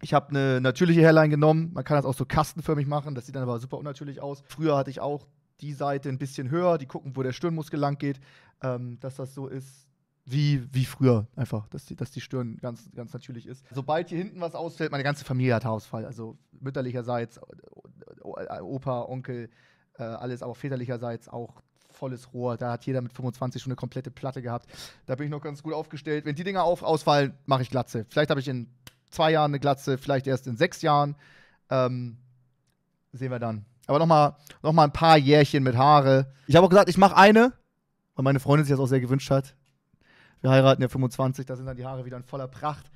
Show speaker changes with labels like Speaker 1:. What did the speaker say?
Speaker 1: Ich habe eine natürliche Hairline genommen. Man kann das auch so kastenförmig machen. Das sieht dann aber super unnatürlich aus. Früher hatte ich auch die Seite ein bisschen höher. Die gucken, wo der Stirnmuskel lang geht. Ähm, dass das so ist wie, wie früher einfach, dass die, dass die Stirn ganz, ganz natürlich ist. Sobald hier hinten was ausfällt, meine ganze Familie hat Haarausfall. Also mütterlicherseits, Opa, Onkel, äh, alles, aber väterlicherseits auch volles Rohr. Da hat jeder mit 25 schon eine komplette Platte gehabt. Da bin ich noch ganz gut aufgestellt. Wenn die Dinger auf ausfallen, mache ich Glatze. Vielleicht habe ich in zwei Jahren eine Glatze, vielleicht erst in sechs Jahren. Ähm, sehen wir dann. Aber nochmal noch mal ein paar Jährchen mit Haare. Ich habe auch gesagt, ich mache eine, weil meine Freundin sich das auch sehr gewünscht hat. Wir heiraten ja 25, da sind dann die Haare wieder in voller Pracht.